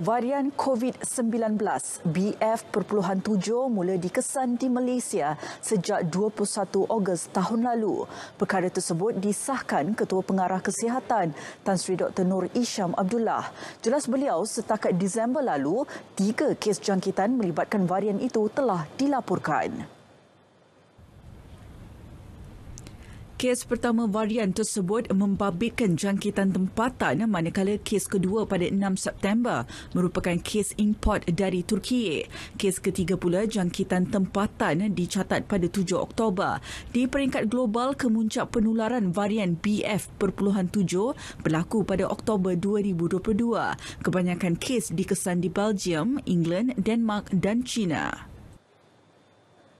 Varian COVID-19 BF.7 mula dikesan di Malaysia sejak 21 Ogos tahun lalu. Perkara tersebut disahkan Ketua Pengarah Kesihatan Tan Sri Dr. Nur Isham Abdullah. Jelas beliau setakat Disember lalu, tiga kes jangkitan melibatkan varian itu telah dilaporkan. Kes pertama varian tersebut membabitkan jangkitan tempatan manakala kes kedua pada 6 September merupakan kes import dari Turki. Kes ketiga pula jangkitan tempatan dicatat pada 7 Oktober. Di peringkat global, kemuncak penularan varian BF.7 berlaku pada Oktober 2022. Kebanyakan kes dikesan di Belgium, England, Denmark dan China.